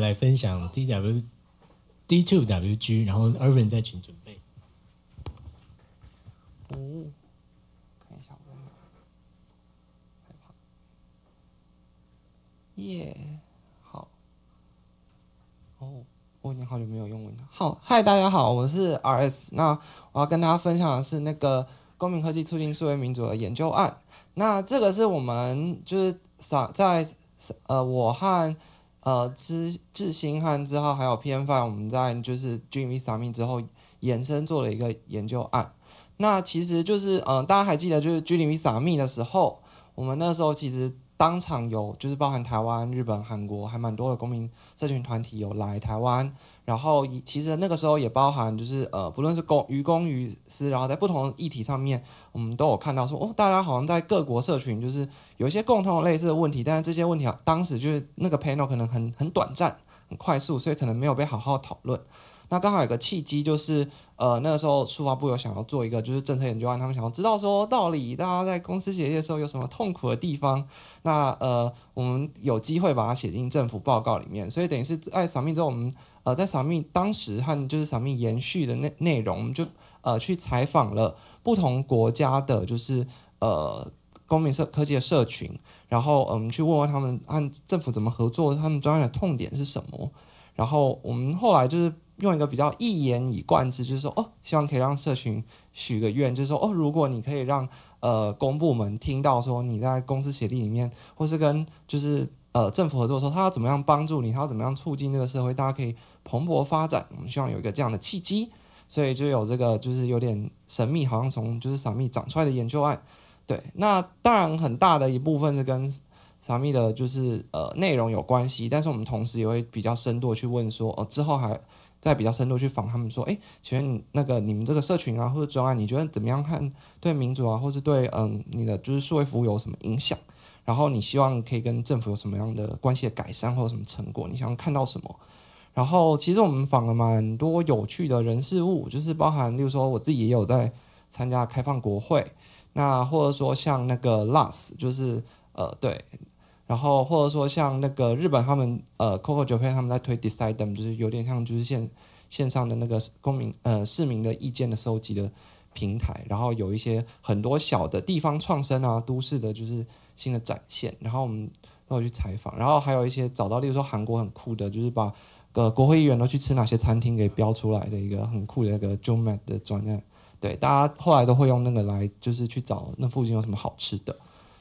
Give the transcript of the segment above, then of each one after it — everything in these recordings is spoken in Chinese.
来分享 D W D Two W G，然后 Irvin 在群准备。哦，看一下我在哪。耶，好。哦，我已经好久没有用文字。好嗨，大家好，我是 RS。那我要跟大家分享的是那个公民科技促进社会民主的研究案。那这个是我们就是在呃我和。呃，志志新和之浩还有偏范，我们在就是《g r i m m 撒蜜》之后，延伸做了一个研究案。那其实就是，嗯，大家还记得就是《g r i m m 撒蜜》的时候，我们那时候其实。当场有，就是包含台湾、日本、韩国，还蛮多的公民社群团体有来台湾。然后其实那个时候也包含，就是呃，不论是公于公于私，然后在不同的议题上面，我们都有看到说，哦，大家好像在各国社群就是有一些共同类似的问题。但是这些问题当时就是那个 panel 可能很很短暂、很快速，所以可能没有被好好讨论。那刚好有个契机，就是呃那个时候，出法部有想要做一个就是政策研究案，他们想要知道说到底大家在公司写业的时候有什么痛苦的地方。那呃，我们有机会把它写进政府报告里面，所以等于是在扫命之后，我们呃在扫命当时和就是扫命延续的内内容，我们就呃去采访了不同国家的，就是呃公民社科技的社群，然后我们去问问他们和政府怎么合作，他们专业的痛点是什么，然后我们后来就是。用一个比较一言以贯之，就是说哦，希望可以让社群许个愿，就是说哦，如果你可以让呃公部门听到说你在公司协力里面，或是跟就是呃政府合作说他要怎么样帮助你，他要怎么样促进这个社会大家可以蓬勃发展，我们希望有一个这样的契机，所以就有这个就是有点神秘，好像从就是撒密长出来的研究案。对，那当然很大的一部分是跟撒密的，就是呃内容有关系，但是我们同时也会比较深度去问说哦之后还。再比较深入去访他们，说，哎，请问你那个你们这个社群啊，或者专案，你觉得怎么样看对民主啊，或者对嗯你的就是社会服务有什么影响？然后你希望可以跟政府有什么样的关系的改善，或者什么成果？你想看到什么？然后其实我们访了蛮多有趣的人事物，就是包含例如说我自己也有在参加开放国会，那或者说像那个 l a s 就是呃对。然后或者说像那个日本他们呃 c o c o 酒 a 他们在推 d e c i d e them，就是有点像就是线线上的那个公民呃市民的意见的收集的平台。然后有一些很多小的地方创生啊，都市的就是新的展现。然后我们都有去采访，然后还有一些找到，例如说韩国很酷的，就是把呃国会议员都去吃哪些餐厅给标出来的一个很酷的那个 j u m a t 的专案，对，大家后来都会用那个来就是去找那附近有什么好吃的。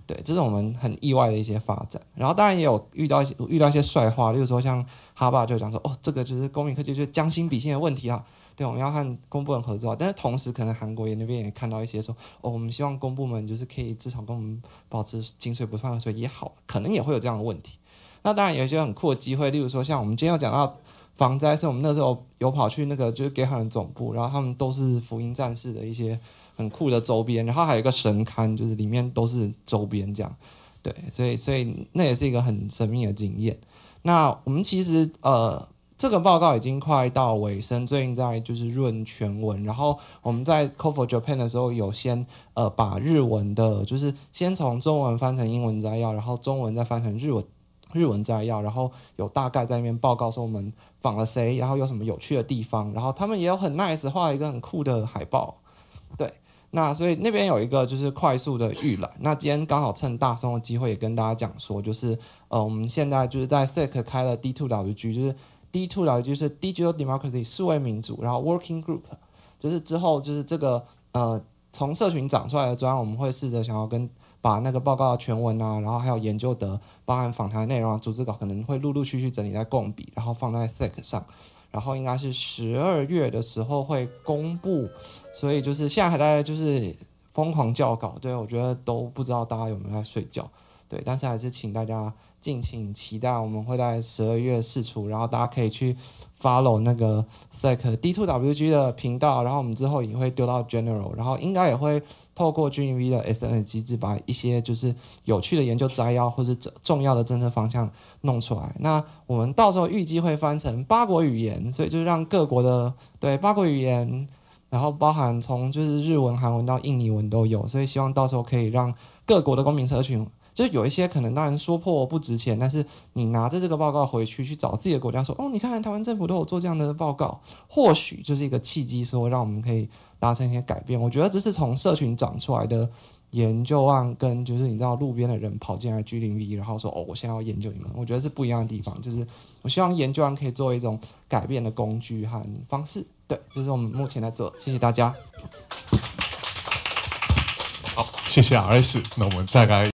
对，这是我们很意外的一些发展。然后当然也有遇到一些遇到一些帅话，例如说像哈巴就讲说哦，这个就是公民科技就将心比心的问题啦。对，我们要和公部门合作，但是同时可能韩国也那边也看到一些说哦，我们希望公部门就是可以至少跟我们保持井水不犯河水也好，可能也会有这样的问题。那当然有一些很酷的机会，例如说像我们今天要讲到防灾，是我们那时候有跑去那个就是给 i t 总部，然后他们都是福音战士的一些。很酷的周边，然后还有一个神龛，就是里面都是周边这样，对，所以所以那也是一个很神秘的经验。那我们其实呃，这个报告已经快到尾声，最近在就是润全文。然后我们在 Cover Japan 的时候有先呃把日文的，就是先从中文翻成英文摘要，然后中文再翻成日文日文摘要，然后有大概在那边报告说我们访了谁，然后有什么有趣的地方，然后他们也有很 nice 画了一个很酷的海报，对。那所以那边有一个就是快速的预览。那今天刚好趁大松的机会也跟大家讲说，就是呃我们现在就是在 s e c 开了 d two 导一局，就是 d two 导一局是 Digital Democracy 数位民主，然后 Working Group 就是之后就是这个呃从社群长出来的专我们会试着想要跟把那个报告的全文啊，然后还有研究的包含访谈内容、啊，组织稿可能会陆陆续续整理在共笔，然后放在 s e c 上。然后应该是十二月的时候会公布，所以就是现在还在就是疯狂校稿。对我觉得都不知道大家有没有在睡觉。对，但是还是请大家敬请期待，我们会在十二月试出，然后大家可以去 follow 那个 SEC d t w o W g 的频道，然后我们之后也会丢到 General，然后应该也会透过 g v 的 SN 机制，把一些就是有趣的研究摘要或者重重要的政策方向弄出来。那我们到时候预计会翻成八国语言，所以就让各国的对八国语言，然后包含从就是日文、韩文到印尼文都有，所以希望到时候可以让各国的公民社群。就有一些可能，当然说破不值钱，但是你拿着这个报告回去去找自己的国家，说哦，你看台湾政府都有做这样的报告，或许就是一个契机，说让我们可以达成一些改变。我觉得这是从社群长出来的研究案，跟就是你知道路边的人跑进来居零 B，然后说哦，我现在要研究你们，我觉得是不一样的地方。就是我希望研究案可以做一种改变的工具和方式。对，这是我们目前在做。谢谢大家。好，谢谢 RS。那我们再来。